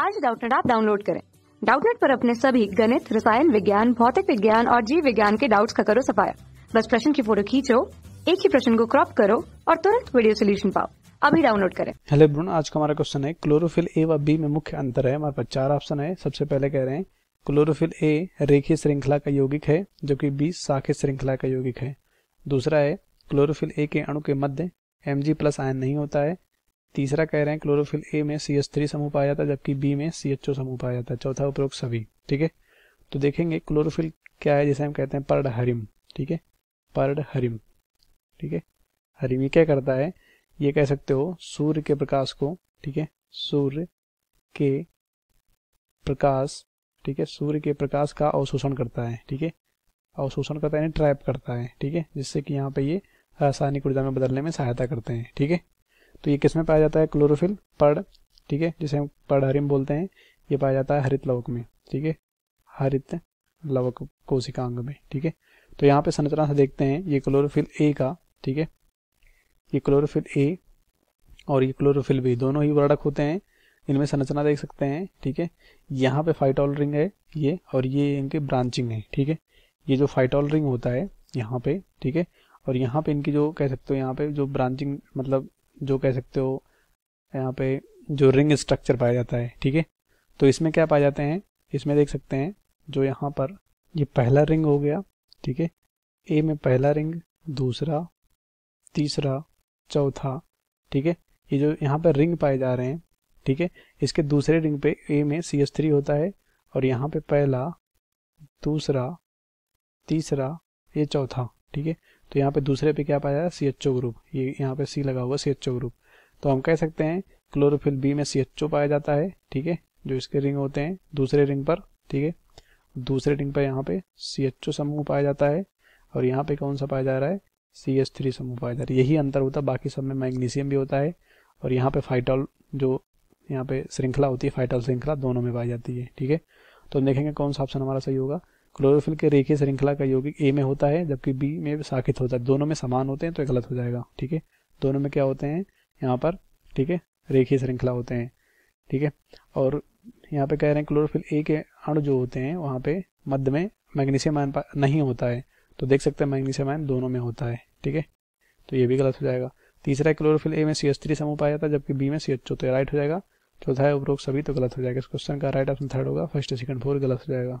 आज डाउटनेट आप डाउनलोड करें डाउटनेट पर अपने सभी गणित रसायन विज्ञान भौतिक विज्ञान और जीव विज्ञान के डाउट्स का करो सफाया बस प्रश्न की फोटो खींचो एक ही प्रश्न को क्रॉप करो और तुरंत वीडियो सोल्यूशन पाओ अभी डाउनलोड करें हेलो ब्रोन आज का हमारा क्वेश्चन है क्लोरोफिल ए व बी में मुख्य अंतर है हमारे पास चार ऑप्शन है सबसे पहले कह रहे हैं क्लोरोफिल ए रेखी श्रृंखला का यौगिक है जो कि बी साखी श्रृंखला का यौगिक है दूसरा है क्लोरोफिल ए के अणु के मध्य एम जी प्लस आयन नहीं होता है तीसरा कह रहे हैं क्लोरोफिल ए में सी एच थ्री समूह पाया जाता है जबकि बी में सी एच ओ समूह पाया जाता है चौथा उपरोक्त सभी ठीक है तो देखेंगे क्लोरोफिल क्या है जिसे हम कहते हैं पर्ड हरिम ठीक है पर्ड हरिम ठीक है हरिम ये क्या करता है ये कह सकते हो सूर्य के प्रकाश को ठीक है सूर्य के प्रकाश ठीक है सूर्य के प्रकाश का अवशोषण करता है ठीक है अवशोषण करता है ट्रैप करता है ठीक है जिससे कि यहाँ पे ये रासायनिक ऊर्जा में बदलने में सहायता करते हैं ठीक है तो ये किस में पाया जाता है क्लोरोफिल पड़ ठीक है जिसे हम पड़ हरिम बोलते हैं ये पाया जाता है हरित लवक में ठीक है हरित लवक कोशिकांग में ठीक है तो यहाँ पे संरचना से देखते हैं ये क्लोरोफिल ए का ठीक है ये क्लोरोफिल ए और ये क्लोरोफिल बी दोनों ही वर्णक होते हैं इनमें संरचना देख सकते हैं ठीक है यहाँ पे फाइटॉल रिंग है ये और ये इनकी ब्रांचिंग है ठीक है ये जो फाइटॉल रिंग होता है यहाँ पे ठीक है और यहाँ पे इनकी जो कह सकते हो यहाँ पे जो ब्रांचिंग मतलब जो कह सकते हो यहाँ पे जो रिंग स्ट्रक्चर पाया जाता है ठीक है तो इसमें क्या पाए जाते हैं इसमें देख सकते हैं जो यहाँ पर ये पहला रिंग हो गया ठीक है ए में पहला रिंग दूसरा तीसरा चौथा ठीक है ये जो यहाँ पर रिंग पाए जा रहे हैं ठीक है इसके दूसरे रिंग पे ए में सी एस थ्री होता है और यहाँ पे पहला दूसरा तीसरा ये चौथा ठीक है तो यहाँ पे दूसरे पे क्या पाया जा रहा है सी एच ओ ग्रुप ये यहाँ पे सी लगा हुआ सी एच ओ ग्रुप तो हम कह सकते हैं क्लोरोफिल बी में सी एच ओ पाया जाता है ठीक है जो इसके रिंग होते हैं दूसरे रिंग पर ठीक है दूसरे रिंग पर यहाँ पे सी एच ओ समूह पाया जाता है और यहाँ पे कौन सा पाया जा रहा है सी एच थ्री समूह पाया जा रहा है यही अंतर होता है बाकी सब में मैग्नीशियम भी होता है और यहाँ पे फाइटॉल जो यहाँ पे श्रृंखला होती है फाइटॉल श्रृंखला दोनों में पाई जाती है ठीक है तो देखेंगे कौन सा ऑप्शन हमारा सही होगा क्लोरोफिल के रेखीय श्रृंखला का यौगिक ए में होता है जबकि बी में साखित होता है दोनों में समान होते हैं तो गलत हो जाएगा ठीक है दोनों में क्या होते हैं यहाँ पर ठीक है रेखीय श्रृंखला होते हैं ठीक है और यहाँ पे कह रहे हैं क्लोरोफिल ए के अणु जो होते हैं वहाँ पे मध्य में मैग्नीशियम आयन नहीं होता है तो देख सकते हैं मैग्नीशियम आयन दोनों में होता है ठीक है तो ये भी गलत हो जाएगा तीसरा क्लोरोफिल ए में सी एच थ्री समूह पाया जाता है जबकि बी में सी एच राइट हो जाएगा चौथा है उपरोक्त सभी तो गलत हो जाएगा इस क्वेश्चन का राइट ऑप्शन थर्ड होगा फर्स्ट सेकंड फोर गलत हो जाएगा